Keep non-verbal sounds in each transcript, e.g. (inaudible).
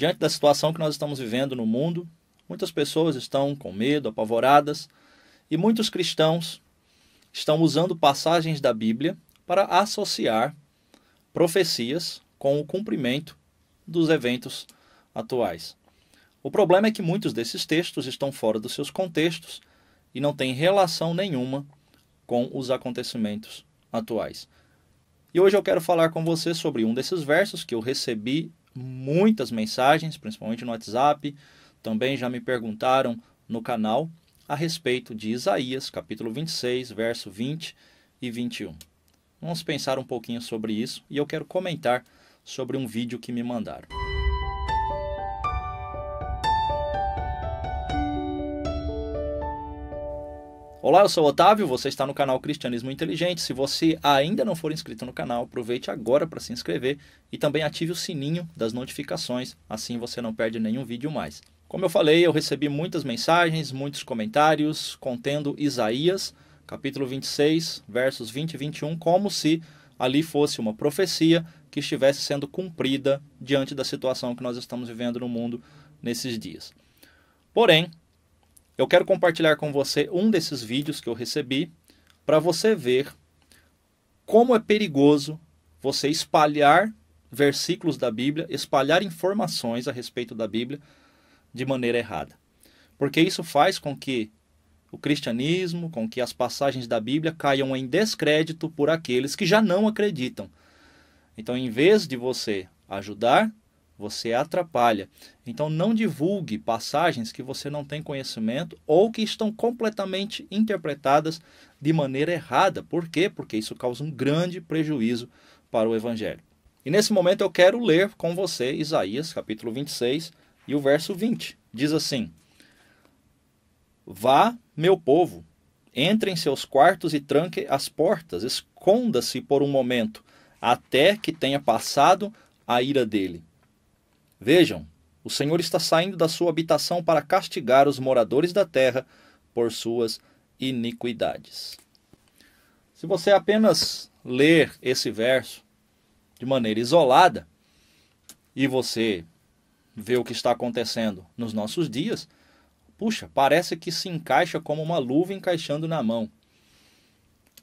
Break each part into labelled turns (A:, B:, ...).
A: Diante da situação que nós estamos vivendo no mundo, muitas pessoas estão com medo, apavoradas, e muitos cristãos estão usando passagens da Bíblia para associar profecias com o cumprimento dos eventos atuais. O problema é que muitos desses textos estão fora dos seus contextos e não têm relação nenhuma com os acontecimentos atuais. E hoje eu quero falar com você sobre um desses versos que eu recebi muitas mensagens, principalmente no WhatsApp. Também já me perguntaram no canal a respeito de Isaías, capítulo 26, verso 20 e 21. Vamos pensar um pouquinho sobre isso e eu quero comentar sobre um vídeo que me mandaram. Olá, eu sou o Otávio, você está no canal Cristianismo Inteligente. Se você ainda não for inscrito no canal, aproveite agora para se inscrever e também ative o sininho das notificações, assim você não perde nenhum vídeo mais. Como eu falei, eu recebi muitas mensagens, muitos comentários contendo Isaías, capítulo 26, versos 20 e 21, como se ali fosse uma profecia que estivesse sendo cumprida diante da situação que nós estamos vivendo no mundo nesses dias. Porém, eu quero compartilhar com você um desses vídeos que eu recebi para você ver como é perigoso você espalhar versículos da Bíblia, espalhar informações a respeito da Bíblia de maneira errada. Porque isso faz com que o cristianismo, com que as passagens da Bíblia caiam em descrédito por aqueles que já não acreditam. Então, em vez de você ajudar, você atrapalha. Então não divulgue passagens que você não tem conhecimento ou que estão completamente interpretadas de maneira errada. Por quê? Porque isso causa um grande prejuízo para o evangelho. E nesse momento eu quero ler com você Isaías capítulo 26 e o verso 20. Diz assim: Vá, meu povo, entre em seus quartos e tranque as portas, esconda-se por um momento, até que tenha passado a ira dele. Vejam, o Senhor está saindo da sua habitação para castigar os moradores da terra por suas iniquidades. Se você apenas ler esse verso de maneira isolada e você vê o que está acontecendo nos nossos dias, puxa, parece que se encaixa como uma luva encaixando na mão.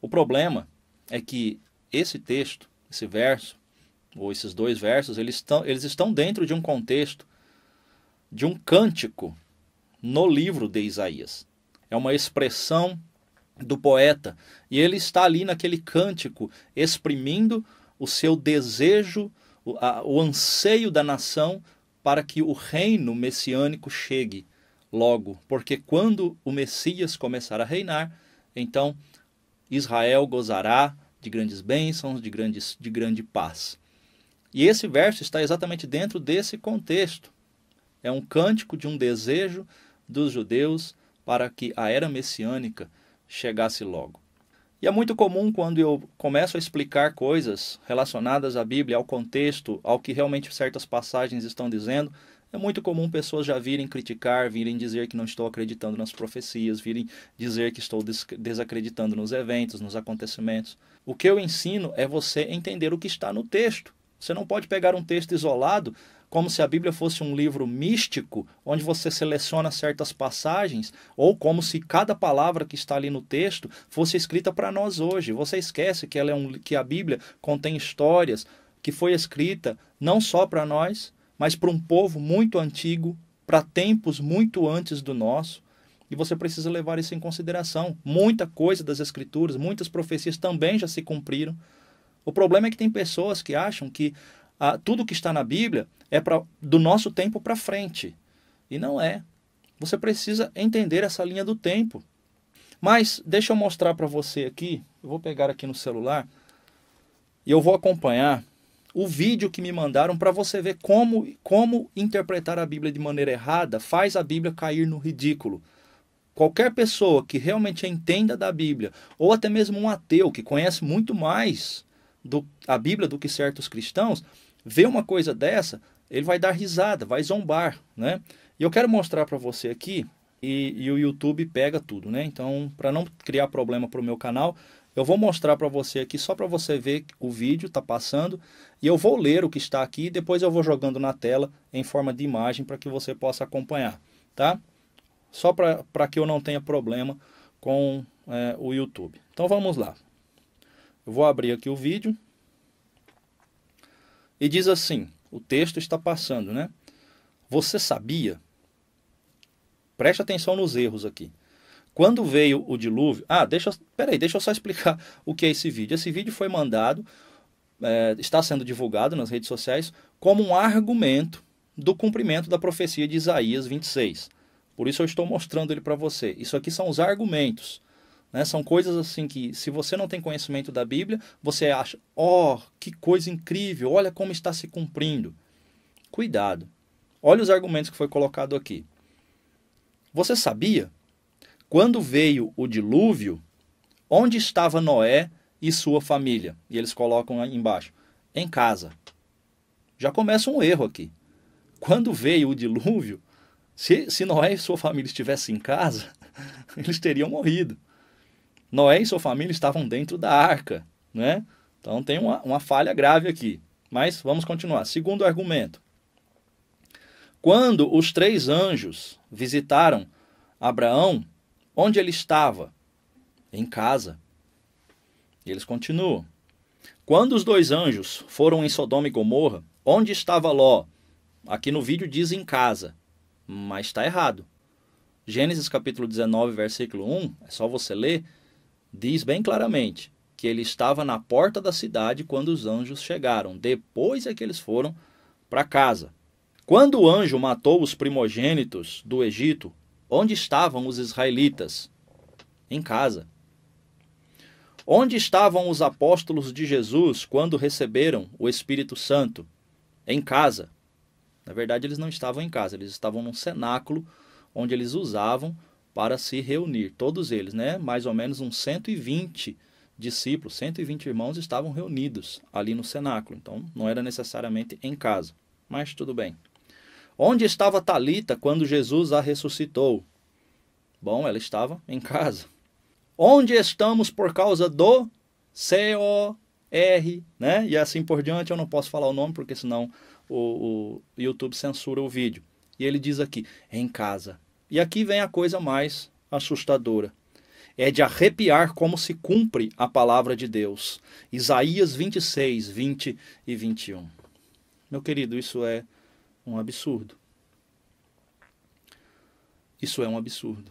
A: O problema é que esse texto, esse verso, ou esses dois versos, eles estão, eles estão dentro de um contexto, de um cântico no livro de Isaías. É uma expressão do poeta e ele está ali naquele cântico exprimindo o seu desejo, o, a, o anseio da nação para que o reino messiânico chegue logo, porque quando o Messias começar a reinar, então Israel gozará de grandes bênçãos, de, grandes, de grande paz. E esse verso está exatamente dentro desse contexto. É um cântico de um desejo dos judeus para que a era messiânica chegasse logo. E é muito comum quando eu começo a explicar coisas relacionadas à Bíblia, ao contexto, ao que realmente certas passagens estão dizendo, é muito comum pessoas já virem criticar, virem dizer que não estou acreditando nas profecias, virem dizer que estou des desacreditando nos eventos, nos acontecimentos. O que eu ensino é você entender o que está no texto. Você não pode pegar um texto isolado como se a Bíblia fosse um livro místico, onde você seleciona certas passagens, ou como se cada palavra que está ali no texto fosse escrita para nós hoje. Você esquece que, ela é um, que a Bíblia contém histórias que foi escrita não só para nós, mas para um povo muito antigo, para tempos muito antes do nosso. E você precisa levar isso em consideração. Muita coisa das Escrituras, muitas profecias também já se cumpriram. O problema é que tem pessoas que acham que ah, tudo que está na Bíblia é pra, do nosso tempo para frente. E não é. Você precisa entender essa linha do tempo. Mas deixa eu mostrar para você aqui. Eu vou pegar aqui no celular e eu vou acompanhar o vídeo que me mandaram para você ver como, como interpretar a Bíblia de maneira errada faz a Bíblia cair no ridículo. Qualquer pessoa que realmente entenda da Bíblia, ou até mesmo um ateu que conhece muito mais do, a Bíblia do que certos cristãos, vê uma coisa dessa, ele vai dar risada, vai zombar, né? E eu quero mostrar para você aqui, e, e, o YouTube pega tudo, né? Então, para não criar problema para o meu canal, eu vou mostrar para você aqui, só para você ver o vídeo, tá passando, e eu vou ler o que está aqui, e depois eu vou jogando na tela em forma de imagem para que você possa acompanhar, tá? Só para que eu não tenha problema com é, o YouTube. Então, vamos lá. Eu vou abrir aqui o vídeo. E diz assim: o texto está passando, né? Você sabia? Preste atenção nos erros aqui. Quando veio o dilúvio. Ah, deixa, peraí, deixa eu só explicar (laughs) o que é esse vídeo. Esse vídeo foi mandado, é, está sendo divulgado nas redes sociais, como um argumento do cumprimento da profecia de Isaías 26. Por isso eu estou mostrando ele para você. Isso aqui são os argumentos. Né? São coisas assim que, se você não tem conhecimento da Bíblia, você acha, ó, oh, que coisa incrível, olha como está se cumprindo. Cuidado. Olha os argumentos que foi colocado aqui. Você sabia? Quando veio o dilúvio, onde estava Noé e sua família? E eles colocam aí embaixo, em casa. Já começa um erro aqui. Quando veio o dilúvio, se, se Noé e sua família estivessem em casa, (laughs) eles teriam morrido. Noé e sua família estavam dentro da arca, né? Então tem uma, uma falha grave aqui. Mas vamos continuar. Segundo argumento. Quando os três anjos visitaram Abraão, onde ele estava? Em casa. E eles continuam. Quando os dois anjos foram em Sodoma e Gomorra, onde estava Ló? Aqui no vídeo diz em casa, mas está errado. Gênesis capítulo 19, versículo 1, é só você ler diz bem claramente que ele estava na porta da cidade quando os anjos chegaram. Depois é que eles foram para casa. Quando o anjo matou os primogênitos do Egito, onde estavam os israelitas? Em casa. Onde estavam os apóstolos de Jesus quando receberam o Espírito Santo? Em casa. Na verdade, eles não estavam em casa, eles estavam num cenáculo onde eles usavam para se reunir, todos eles, né? Mais ou menos uns 120 discípulos, 120 irmãos estavam reunidos ali no cenáculo. Então, não era necessariamente em casa, mas tudo bem. Onde estava Talita quando Jesus a ressuscitou? Bom, ela estava em casa. Onde estamos por causa do C O R, né? E assim por diante, eu não posso falar o nome porque senão o, o YouTube censura o vídeo. E ele diz aqui: em casa. E aqui vem a coisa mais assustadora. É de arrepiar como se cumpre a palavra de Deus. Isaías 26, 20 e 21. Meu querido, isso é um absurdo. Isso é um absurdo.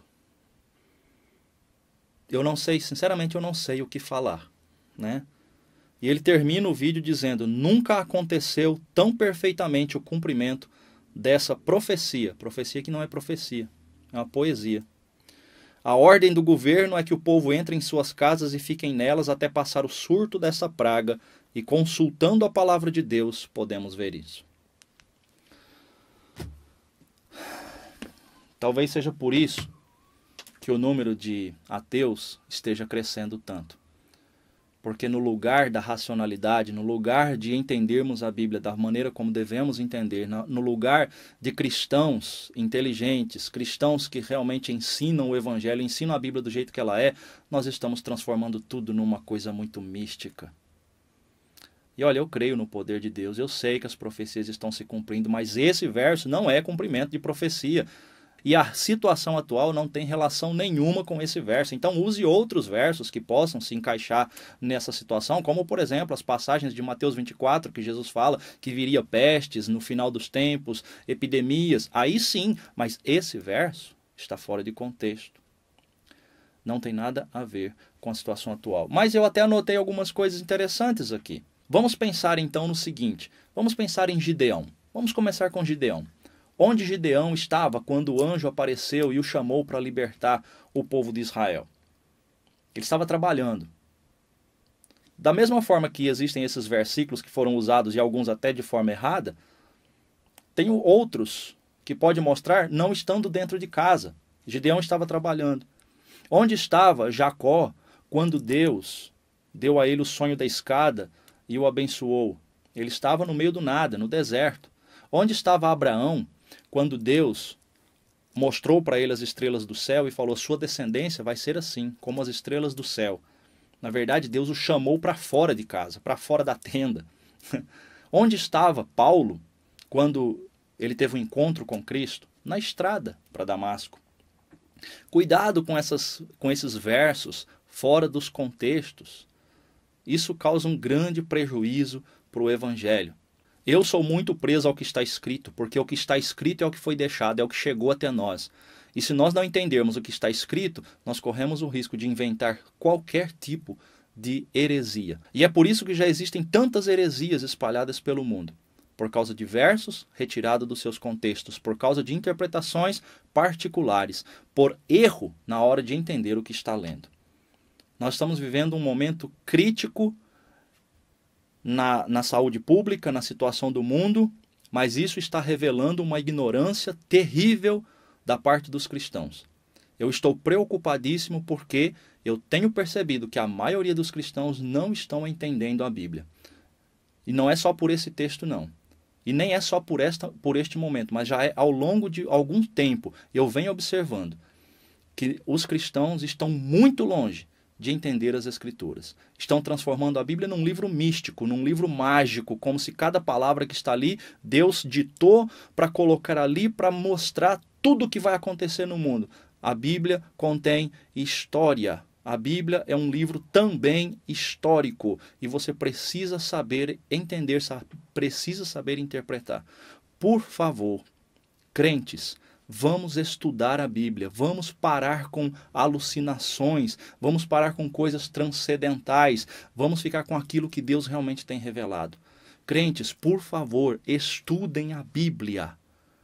A: Eu não sei, sinceramente, eu não sei o que falar, né? E ele termina o vídeo dizendo: Nunca aconteceu tão perfeitamente o cumprimento dessa profecia. Profecia que não é profecia, é uma poesia. A ordem do governo é que o povo entre em suas casas e fiquem nelas até passar o surto dessa praga, e consultando a palavra de Deus, podemos ver isso. Talvez seja por isso que o número de ateus esteja crescendo tanto. Porque no lugar da racionalidade, no lugar de entendermos a Bíblia da maneira como devemos entender, no lugar de cristãos inteligentes, cristãos que realmente ensinam o Evangelho, ensinam a Bíblia do jeito que ela é, nós estamos transformando tudo numa coisa muito mística. E olha, eu creio no poder de Deus, eu sei que as profecias estão se cumprindo, mas esse verso não é cumprimento de profecia. E a situação atual não tem relação nenhuma com esse verso. Então, use outros versos que possam se encaixar nessa situação, como, por exemplo, as passagens de Mateus 24, que Jesus fala que viria pestes no final dos tempos, epidemias. Aí sim, mas esse verso está fora de contexto. Não tem nada a ver com a situação atual. Mas eu até anotei algumas coisas interessantes aqui. Vamos pensar então no seguinte: vamos pensar em Gideão. Vamos começar com Gideão. Onde Gideão estava quando o anjo apareceu e o chamou para libertar o povo de Israel? Ele estava trabalhando. Da mesma forma que existem esses versículos que foram usados e alguns até de forma errada, tem outros que pode mostrar não estando dentro de casa. Gideão estava trabalhando. Onde estava Jacó quando Deus deu a ele o sonho da escada e o abençoou? Ele estava no meio do nada, no deserto. Onde estava Abraão quando Deus mostrou para ele as estrelas do céu e falou: Sua descendência vai ser assim, como as estrelas do céu. Na verdade, Deus o chamou para fora de casa, para fora da tenda. (laughs) Onde estava Paulo quando ele teve um encontro com Cristo? Na estrada para Damasco. Cuidado com, essas, com esses versos fora dos contextos. Isso causa um grande prejuízo para o Evangelho. Eu sou muito preso ao que está escrito, porque o que está escrito é o que foi deixado, é o que chegou até nós. E se nós não entendermos o que está escrito, nós corremos o risco de inventar qualquer tipo de heresia. E é por isso que já existem tantas heresias espalhadas pelo mundo por causa de versos retirados dos seus contextos, por causa de interpretações particulares, por erro na hora de entender o que está lendo. Nós estamos vivendo um momento crítico na, na saúde pública, na situação do mundo, mas isso está revelando uma ignorância terrível da parte dos cristãos. Eu estou preocupadíssimo porque eu tenho percebido que a maioria dos cristãos não estão entendendo a Bíblia. E não é só por esse texto, não. E nem é só por, esta, por este momento, mas já é ao longo de algum tempo eu venho observando que os cristãos estão muito longe de entender as Escrituras. Estão transformando a Bíblia num livro místico, num livro mágico, como se cada palavra que está ali, Deus ditou para colocar ali, para mostrar tudo o que vai acontecer no mundo. A Bíblia contém história. A Bíblia é um livro também histórico e você precisa saber entender, precisa saber interpretar. Por favor, crentes, Vamos estudar a Bíblia, vamos parar com alucinações, vamos parar com coisas transcendentais, vamos ficar com aquilo que Deus realmente tem revelado. Crentes, por favor, estudem a Bíblia.